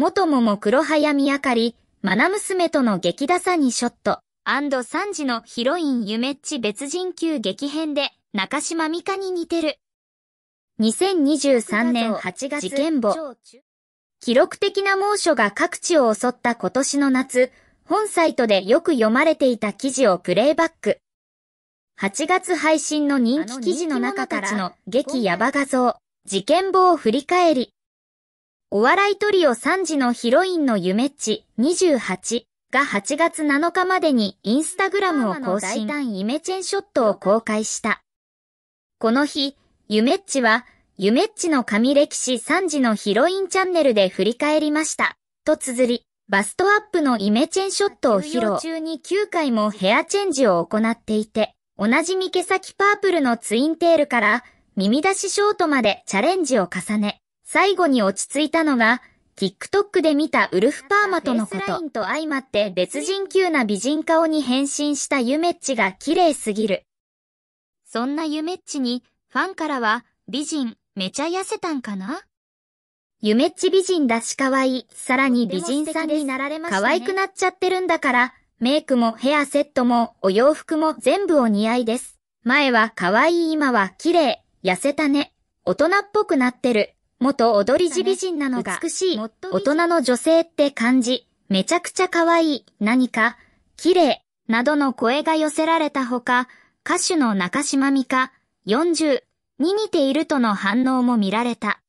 元も黒早見あかり、まな娘との激ダサにショット、3時のヒロインゆめっち別人級激変で、中島美香に似てる。2023年8月、事件簿。記録的な猛暑が各地を襲った今年の夏、本サイトでよく読まれていた記事をプレイバック。8月配信の人気記事の中たちの激ヤバ画像、事件簿を振り返り。お笑いトリオ3時のヒロインのゆめっち28が8月7日までにインスタグラムを更新。大胆イメチェンショットを公開した。この日、ゆめっちは、ゆめっちの神歴史3時のヒロインチャンネルで振り返りました。と綴り、バストアップのイメチェンショットを披露中に9回もヘアチェンジを行っていて、同じみ毛先パープルのツインテールから、耳出しショートまでチャレンジを重ね、最後に落ち着いたのが、TikTok で見たウルフパーマとのこと。ラインと相まって別人級な美人顔に変身したゆめっちが綺麗すぎる。そんなゆめっちに、ファンからは、美人、めちゃ痩せたんかなゆめっち美人だし可愛い、さらに美人さんになられました、ね、可愛くなっちゃってるんだから、メイクもヘアセットもお洋服も全部お似合いです。前は可愛い今は綺麗、痩せたね、大人っぽくなってる。元踊り地美人なのが美しい。大人の女性って感じ。めちゃくちゃ可愛い。何か、綺麗。などの声が寄せられたほか、歌手の中島美香、40に似ているとの反応も見られた。